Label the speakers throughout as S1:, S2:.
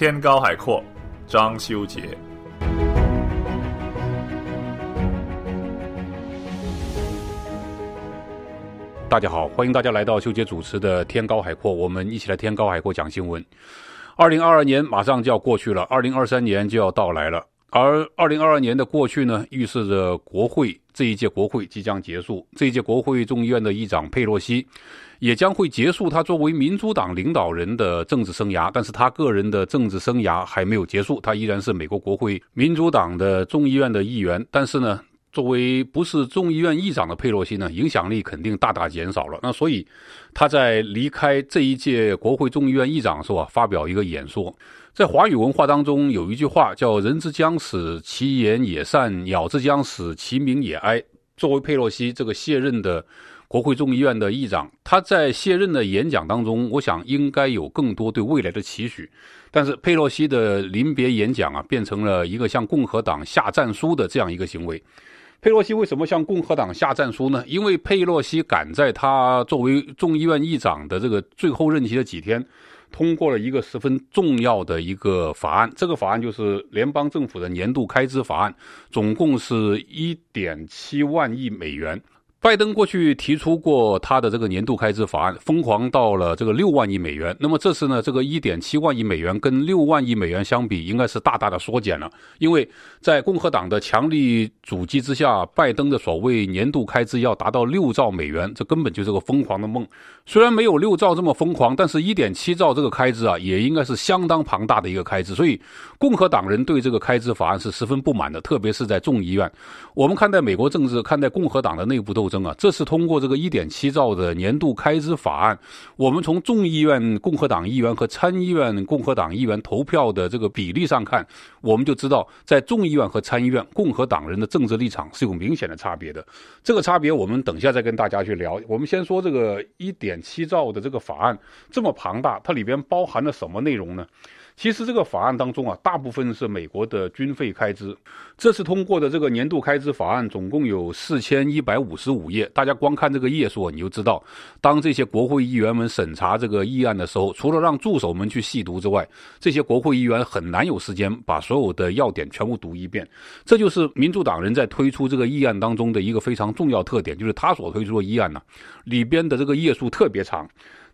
S1: 天高海阔，张修杰。大家好，欢迎大家来到修杰主持的《天高海阔》，我们一起来《天高海阔》讲新闻。二零二二年马上就要过去了，二零二三年就要到来了。而二零二二年的过去呢，预示着国会这一届国会即将结束，这一届国会众议院的议长佩洛西，也将会结束他作为民主党领导人的政治生涯。但是他个人的政治生涯还没有结束，他依然是美国国会民主党的众议院的议员。但是呢，作为不是众议院议长的佩洛西呢，影响力肯定大大减少了。那所以，他在离开这一届国会众议院议长的时候，啊，发表一个演说。在华语文化当中有一句话叫“人之将死，其言也善；鸟之将死，其鸣也哀。”作为佩洛西这个卸任的国会众议院的议长，他在卸任的演讲当中，我想应该有更多对未来的期许。但是佩洛西的临别演讲啊，变成了一个向共和党下战书的这样一个行为。佩洛西为什么向共和党下战书呢？因为佩洛西赶在他作为众议院议长的这个最后任期的几天。通过了一个十分重要的一个法案，这个法案就是联邦政府的年度开支法案，总共是一点七万亿美元。拜登过去提出过他的这个年度开支法案，疯狂到了这个六万亿美元。那么这次呢，这个一点七万亿美元跟六万亿美元相比，应该是大大的缩减了。因为在共和党的强力阻击之下，拜登的所谓年度开支要达到六兆美元，这根本就是个疯狂的梦。虽然没有六兆这么疯狂，但是一点七兆这个开支啊，也应该是相当庞大的一个开支。所以，共和党人对这个开支法案是十分不满的，特别是在众议院。我们看待美国政治，看待共和党的内部斗争。争啊！这次通过这个一点七兆的年度开支法案，我们从众议院共和党议员和参议院共和党议员投票的这个比例上看，我们就知道，在众议院和参议院，共和党人的政治立场是有明显的差别的。这个差别，我们等下再跟大家去聊。我们先说这个一点七兆的这个法案这么庞大，它里边包含了什么内容呢？其实这个法案当中啊，大部分是美国的军费开支。这次通过的这个年度开支法案总共有四千一百五十五页。大家光看这个页数，你就知道，当这些国会议员们审查这个议案的时候，除了让助手们去细读之外，这些国会议员很难有时间把所有的要点全部读一遍。这就是民主党人在推出这个议案当中的一个非常重要特点，就是他所推出的议案呢，里边的这个页数特别长。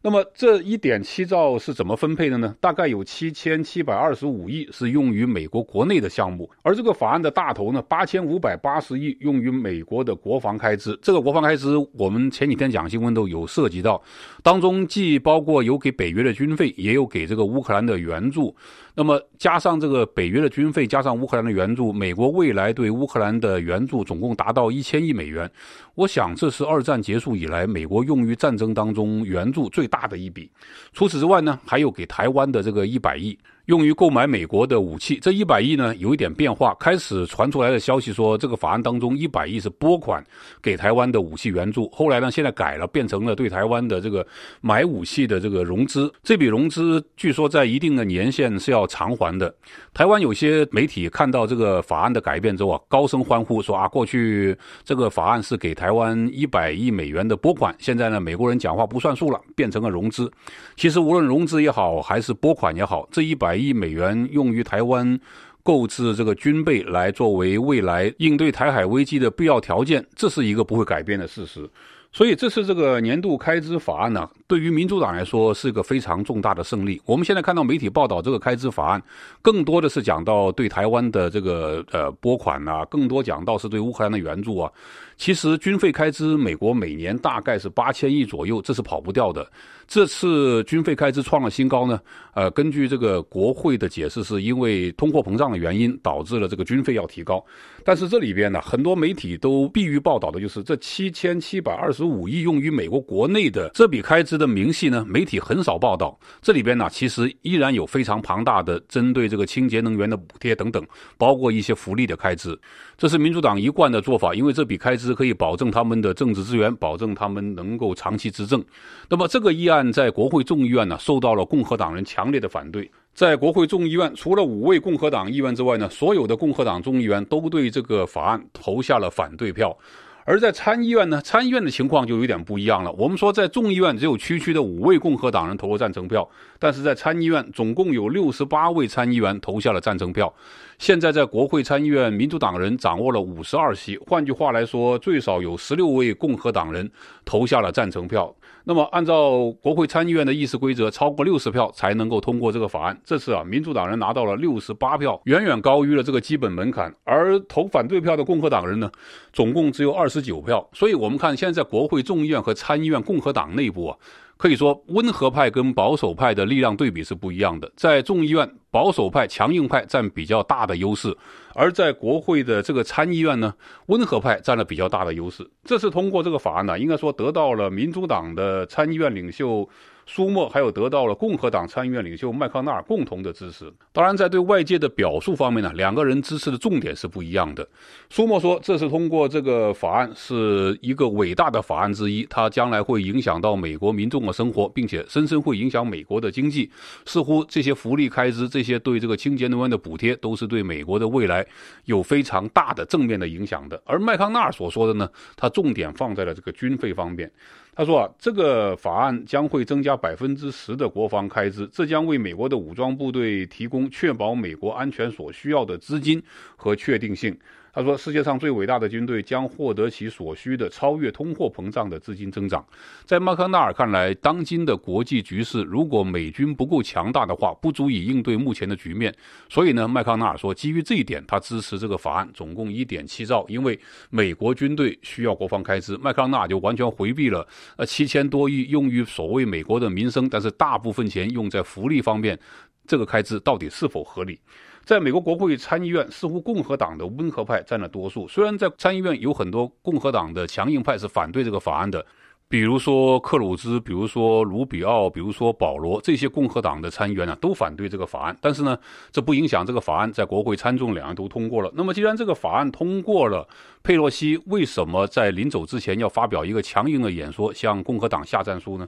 S1: 那么，这一点七兆是怎么分配的呢？大概有七千七百二十五亿是用于美国国内的项目，而这个法案的大头呢，八千五百八十亿用于美国的国防开支。这个国防开支，我们前几天讲新闻都有涉及到，当中既包括有给北约的军费，也有给这个乌克兰的援助。那么加上这个北约的军费，加上乌克兰的援助，美国未来对乌克兰的援助总共达到一千亿美元。我想这是二战结束以来美国用于战争当中援助最大的一笔。除此之外呢，还有给台湾的这个一百亿。用于购买美国的武器，这一百亿呢有一点变化。开始传出来的消息说，这个法案当中一百亿是拨款给台湾的武器援助。后来呢，现在改了，变成了对台湾的这个买武器的这个融资。这笔融资据说在一定的年限是要偿还的。台湾有些媒体看到这个法案的改变之后，啊，高声欢呼说：“啊，过去这个法案是给台湾一百亿美元的拨款，现在呢，美国人讲话不算数了，变成了融资。其实无论融资也好，还是拨款也好，这一百。”百亿美元用于台湾购置这个军备，来作为未来应对台海危机的必要条件，这是一个不会改变的事实。所以这次这个年度开支法案呢，对于民主党来说是一个非常重大的胜利。我们现在看到媒体报道这个开支法案，更多的是讲到对台湾的这个呃拨款呐，更多讲到是对乌克兰的援助啊。其实军费开支，美国每年大概是八千亿左右，这是跑不掉的。这次军费开支创了新高呢。呃，根据这个国会的解释，是因为通货膨胀的原因导致了这个军费要提高。但是这里边呢，很多媒体都避于报道的就是这七千七百二十五亿用于美国国内的这笔开支的明细呢，媒体很少报道。这里边呢，其实依然有非常庞大的针对这个清洁能源的补贴等等，包括一些福利的开支。这是民主党一贯的做法，因为这笔开支。是可以保证他们的政治资源，保证他们能够长期执政。那么，这个议案在国会众议院呢，受到了共和党人强烈的反对。在国会众议院，除了五位共和党议员之外呢，所有的共和党众议员都对这个法案投下了反对票。而在参议院呢，参议院的情况就有点不一样了。我们说在众议院只有区区的五位共和党人投过赞成票，但是在参议院总共有六十八位参议员投下了赞成票。现在在国会参议院，民主党人掌握了五十二席，换句话来说，最少有十六位共和党人投下了赞成票。那么，按照国会参议院的议事规则，超过六十票才能够通过这个法案。这次啊，民主党人拿到了六十八票，远远高于了这个基本门槛。而投反对票的共和党人呢，总共只有二十九票。所以，我们看现在国会众议院和参议院共和党内部啊。可以说，温和派跟保守派的力量对比是不一样的。在众议院，保守派、强硬派占比较大的优势；而在国会的这个参议院呢，温和派占了比较大的优势。这次通过这个法案呢，应该说得到了民主党的参议院领袖。苏墨还有得到了共和党参议院领袖麦康纳共同的支持。当然，在对外界的表述方面呢，两个人支持的重点是不一样的。苏墨说：“这是通过这个法案是一个伟大的法案之一，它将来会影响到美国民众的生活，并且深深会影响美国的经济。似乎这些福利开支、这些对这个清洁能源的补贴，都是对美国的未来有非常大的正面的影响的。”而麦康纳所说的呢，他重点放在了这个军费方面。他说：“啊，这个法案将会增加。”百分之十的国防开支，这将为美国的武装部队提供确保美国安全所需要的资金和确定性。他说：“世界上最伟大的军队将获得其所需的超越通货膨胀的资金增长。”在麦康纳尔看来，当今的国际局势，如果美军不够强大的话，不足以应对目前的局面。所以呢，麦康纳尔说，基于这一点，他支持这个法案，总共一点七兆，因为美国军队需要国防开支。麦康纳尔就完全回避了，呃，七千多亿用于所谓美国的民生，但是大部分钱用在福利方面。这个开支到底是否合理？在美国国会参议院，似乎共和党的温和派占了多数。虽然在参议院有很多共和党的强硬派是反对这个法案的。比如说克鲁兹，比如说卢比奥，比如说保罗，这些共和党的参议员呢，都反对这个法案。但是呢，这不影响这个法案在国会参众两院都通过了。那么既然这个法案通过了，佩洛西为什么在临走之前要发表一个强硬的演说，向共和党下战书呢？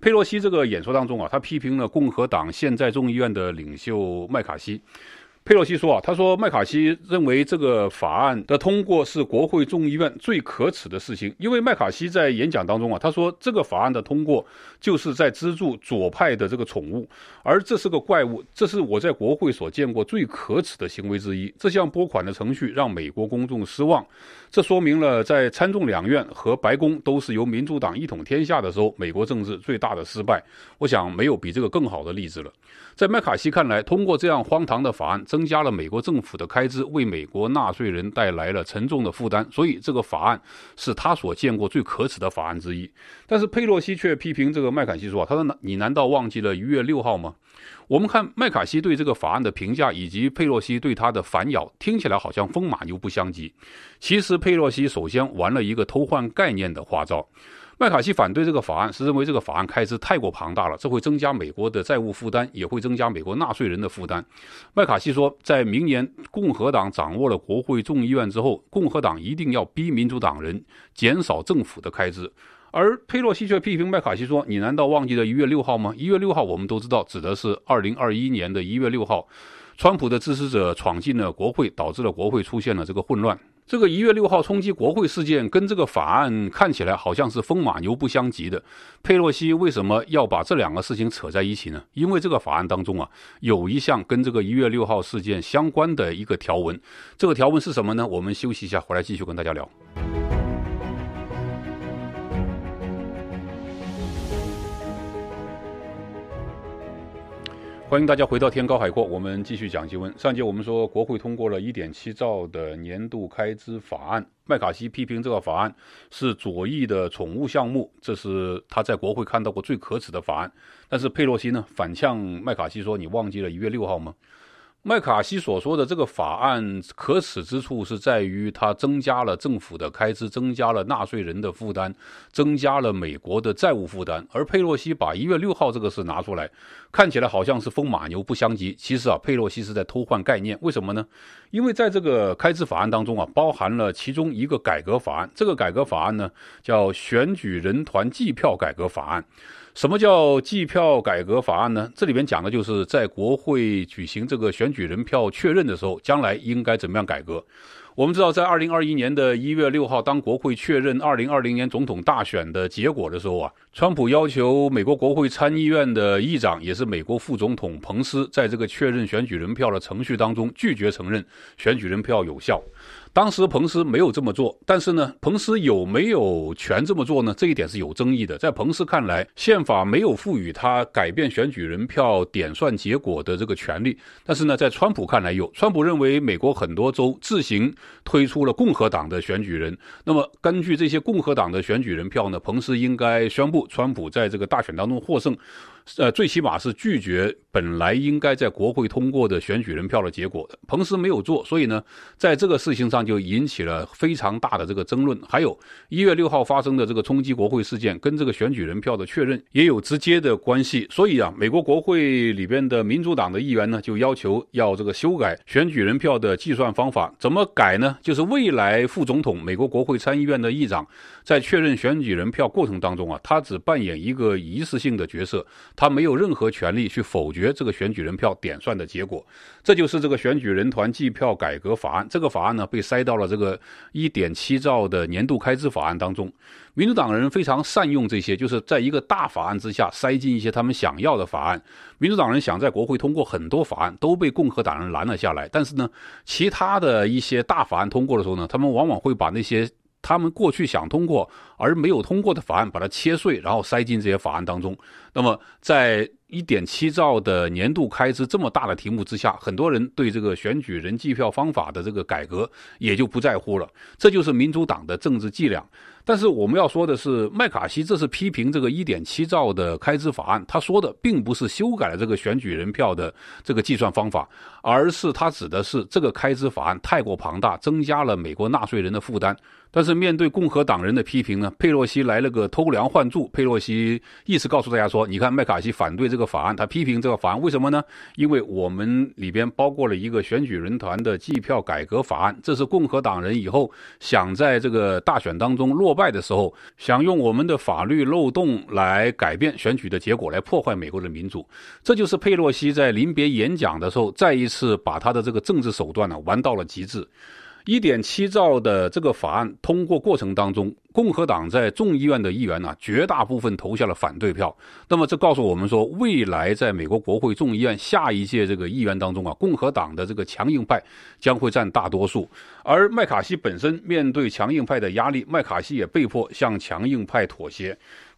S1: 佩洛西这个演说当中啊，他批评了共和党现在众议院的领袖麦卡锡。佩洛西说啊，他说麦卡锡认为这个法案的通过是国会众议院最可耻的事情，因为麦卡锡在演讲当中啊，他说这个法案的通过就是在资助左派的这个宠物，而这是个怪物，这是我在国会所见过最可耻的行为之一。这项拨款的程序让美国公众失望，这说明了在参众两院和白宫都是由民主党一统天下的时候，美国政治最大的失败。我想没有比这个更好的例子了。在麦卡锡看来，通过这样荒唐的法案，增加了美国政府的开支，为美国纳税人带来了沉重的负担，所以这个法案是他所见过最可耻的法案之一。但是佩洛西却批评这个麦卡锡说：“他说你难道忘记了一月六号吗？”我们看麦卡锡对这个法案的评价，以及佩洛西对他的反咬，听起来好像风马牛不相及。其实佩洛西首先玩了一个偷换概念的花招。麦卡锡反对这个法案，是认为这个法案开支太过庞大了，这会增加美国的债务负担，也会增加美国纳税人的负担。麦卡锡说，在明年共和党掌握了国会众议院之后，共和党一定要逼民主党人减少政府的开支。而佩洛西却批评麦卡锡说：“你难道忘记了一月六号吗？一月六号，我们都知道指的是二零二一年的一月六号。”川普的支持者闯进了国会，导致了国会出现了这个混乱。这个一月六号冲击国会事件跟这个法案看起来好像是风马牛不相及的。佩洛西为什么要把这两个事情扯在一起呢？因为这个法案当中啊，有一项跟这个一月六号事件相关的一个条文。这个条文是什么呢？我们休息一下，回来继续跟大家聊。欢迎大家回到天高海阔，我们继续讲新闻。上节我们说，国会通过了一点七兆的年度开支法案，麦卡锡批评这个法案是左翼的宠物项目，这是他在国会看到过最可耻的法案。但是佩洛西呢，反向麦卡锡说：“你忘记了一月六号吗？”麦卡锡所说的这个法案可耻之处是在于，它增加了政府的开支，增加了纳税人的负担，增加了美国的债务负担。而佩洛西把一月六号这个事拿出来，看起来好像是风马牛不相及。其实啊，佩洛西是在偷换概念。为什么呢？因为在这个开支法案当中啊，包含了其中一个改革法案。这个改革法案呢，叫选举人团计票改革法案。什么叫计票改革法案呢？这里边讲的就是在国会举行这个选举。举人票确认的时候，将来应该怎么样改革？我们知道，在二零二一年的一月六号，当国会确认二零二零年总统大选的结果的时候啊。川普要求美国国会参议院的议长，也是美国副总统彭斯，在这个确认选举人票的程序当中拒绝承认选举人票有效。当时彭斯没有这么做，但是呢，彭斯有没有权这么做呢？这一点是有争议的。在彭斯看来，宪法没有赋予他改变选举人票点算结果的这个权利。但是呢，在川普看来有。川普认为美国很多州自行推出了共和党的选举人，那么根据这些共和党的选举人票呢，彭斯应该宣布。川普在这个大选当中获胜。呃，最起码是拒绝本来应该在国会通过的选举人票的结果。的。彭斯没有做，所以呢，在这个事情上就引起了非常大的这个争论。还有一月六号发生的这个冲击国会事件，跟这个选举人票的确认也有直接的关系。所以啊，美国国会里边的民主党的议员呢，就要求要这个修改选举人票的计算方法。怎么改呢？就是未来副总统、美国国会参议院的议长，在确认选举人票过程当中啊，他只扮演一个仪式性的角色。他没有任何权利去否决这个选举人票点算的结果，这就是这个选举人团计票改革法案。这个法案呢，被塞到了这个一点七兆的年度开支法案当中。民主党人非常善用这些，就是在一个大法案之下塞进一些他们想要的法案。民主党人想在国会通过很多法案，都被共和党人拦了下来。但是呢，其他的一些大法案通过的时候呢，他们往往会把那些他们过去想通过。而没有通过的法案，把它切碎，然后塞进这些法案当中。那么，在一点七兆的年度开支这么大的题目之下，很多人对这个选举人计票方法的这个改革也就不在乎了。这就是民主党的政治伎俩。但是我们要说的是，麦卡锡这是批评这个一点七兆的开支法案，他说的并不是修改了这个选举人票的这个计算方法，而是他指的是这个开支法案太过庞大，增加了美国纳税人的负担。但是面对共和党人的批评呢？佩洛西来了个偷梁换柱，佩洛西意思告诉大家说：“你看，麦卡锡反对这个法案，他批评这个法案，为什么呢？因为我们里边包括了一个选举人团的计票改革法案，这是共和党人以后想在这个大选当中落败的时候，想用我们的法律漏洞来改变选举的结果，来破坏美国的民主。这就是佩洛西在临别演讲的时候，再一次把他的这个政治手段呢玩到了极致。”一点七兆的这个法案通过过程当中，共和党在众议院的议员呢，绝大部分投下了反对票。那么这告诉我们说，未来在美国国会众议院下一届这个议员当中啊，共和党的这个强硬派将会占大多数。而麦卡锡本身面对强硬派的压力，麦卡锡也被迫向强硬派妥协。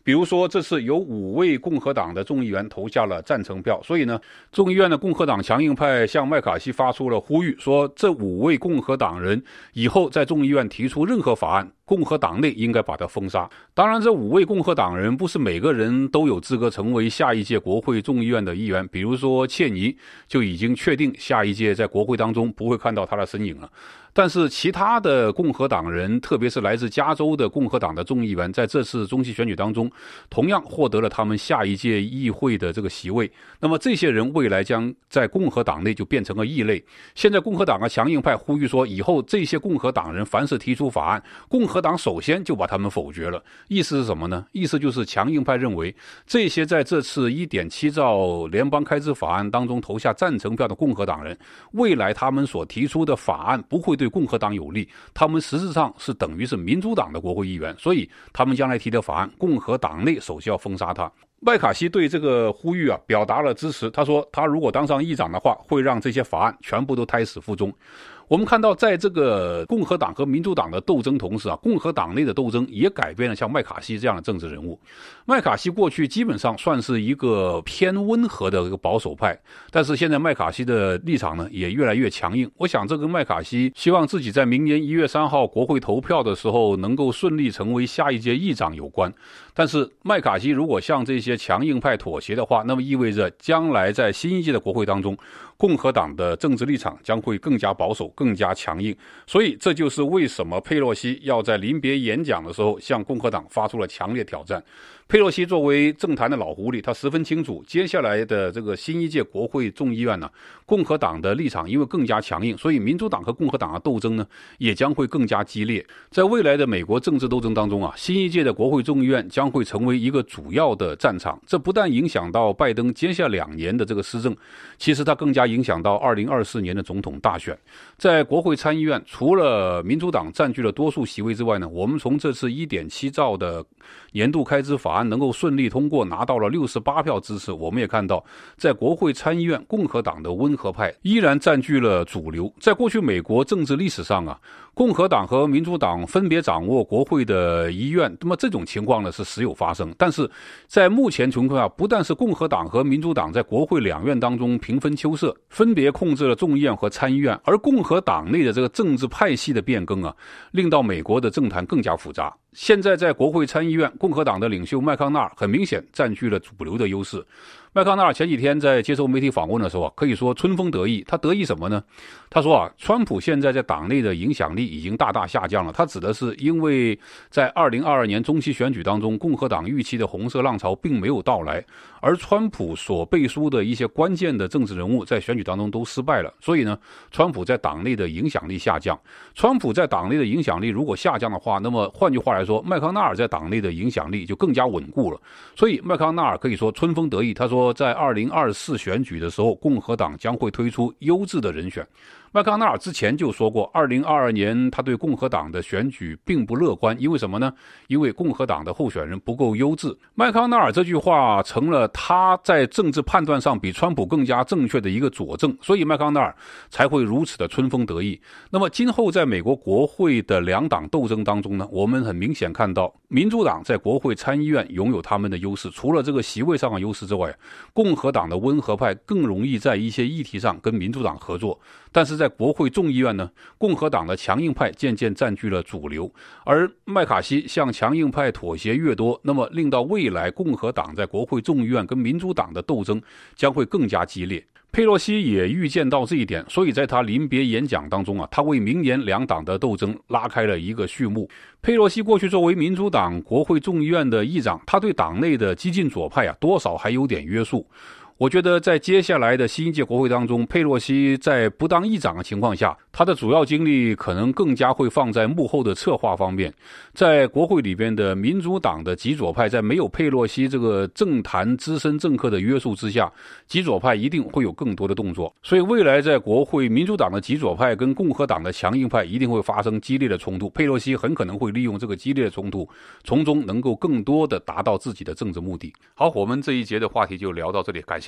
S1: 比如说，这次有五位共和党的众议员投下了赞成票，所以呢，众议院的共和党强硬派向麦卡锡发出了呼吁，说这五位共和党人以后在众议院提出任何法案。共和党内应该把他封杀。当然，这五位共和党人不是每个人都有资格成为下一届国会众议院的议员。比如说，切尼就已经确定下一届在国会当中不会看到他的身影了。但是，其他的共和党人，特别是来自加州的共和党的众议员，在这次中期选举当中，同样获得了他们下一届议会的这个席位。那么，这些人未来将在共和党内就变成了异类。现在，共和党啊强硬派呼吁说，以后这些共和党人凡是提出法案，共和。党首先就把他们否决了，意思是什么呢？意思就是强硬派认为，这些在这次一点七兆联邦开支法案当中投下赞成票的共和党人，未来他们所提出的法案不会对共和党有利，他们实质上是等于是民主党的国会议员，所以他们将来提的法案，共和党内首先要封杀他。麦卡锡对这个呼吁啊表达了支持，他说，他如果当上议长的话，会让这些法案全部都胎死腹中。我们看到，在这个共和党和民主党的斗争同时啊，共和党内的斗争也改变了像麦卡锡这样的政治人物。麦卡锡过去基本上算是一个偏温和的一个保守派，但是现在麦卡锡的立场呢也越来越强硬。我想这跟麦卡锡希望自己在明年一月三号国会投票的时候能够顺利成为下一届议长有关。但是麦卡锡如果向这些强硬派妥协的话，那么意味着将来在新一届的国会当中。共和党的政治立场将会更加保守、更加强硬，所以这就是为什么佩洛西要在临别演讲的时候向共和党发出了强烈挑战。佩洛西作为政坛的老狐狸，他十分清楚接下来的这个新一届国会众议院呢，共和党的立场因为更加强硬，所以民主党和共和党的斗争呢也将会更加激烈。在未来的美国政治斗争当中啊，新一届的国会众议院将会成为一个主要的战场。这不但影响到拜登接下两年的这个施政，其实它更加影响到二零二四年的总统大选。在国会参议院，除了民主党占据了多数席位之外呢，我们从这次一点七兆的年度开支法。还能够顺利通过，拿到了六十八票支持。我们也看到，在国会参议院，共和党的温和派依然占据了主流。在过去美国政治历史上啊。共和党和民主党分别掌握国会的议院，那么这种情况呢是时有发生。但是，在目前情况下，不但是共和党和民主党在国会两院当中平分秋色，分别控制了众议院和参议院，而共和党内的这个政治派系的变更啊，令到美国的政坛更加复杂。现在在国会参议院，共和党的领袖麦康纳很明显占据了主流的优势。麦康纳尔前几天在接受媒体访问的时候啊，可以说春风得意。他得意什么呢？他说啊，川普现在在党内的影响力已经大大下降了。他指的是因为在二零二二年中期选举当中，共和党预期的红色浪潮并没有到来，而川普所背书的一些关键的政治人物在选举当中都失败了。所以呢，川普在党内的影响力下降。川普在党内的影响力如果下降的话，那么换句话来说，麦康纳尔在党内的影响力就更加稳固了。所以麦康纳尔可以说春风得意。他说。说，在二零二四选举的时候，共和党将会推出优质的人选。麦康奈尔之前就说过，二零二二年他对共和党的选举并不乐观，因为什么呢？因为共和党的候选人不够优质。麦康奈尔这句话成了他在政治判断上比川普更加正确的一个佐证，所以麦康奈尔才会如此的春风得意。那么今后在美国国会的两党斗争当中呢，我们很明显看到民主党在国会参议院拥有他们的优势，除了这个席位上的优势之外，共和党的温和派更容易在一些议题上跟民主党合作，但是。在国会众议院呢，共和党的强硬派渐渐占据了主流，而麦卡锡向强硬派妥协越多，那么令到未来共和党在国会众议院跟民主党的斗争将会更加激烈。佩洛西也预见到这一点，所以在他临别演讲当中啊，他为明年两党的斗争拉开了一个序幕。佩洛西过去作为民主党国会众议院的议长，他对党内的激进左派啊，多少还有点约束。我觉得在接下来的新一届国会当中，佩洛西在不当议长的情况下，他的主要精力可能更加会放在幕后的策划方面。在国会里边的民主党的极左派，在没有佩洛西这个政坛资深政客的约束之下，极左派一定会有更多的动作。所以，未来在国会，民主党的极左派跟共和党的强硬派一定会发生激烈的冲突。佩洛西很可能会利用这个激烈冲突，从中能够更多的达到自己的政治目的。好，我们这一节的话题就聊到这里，感谢。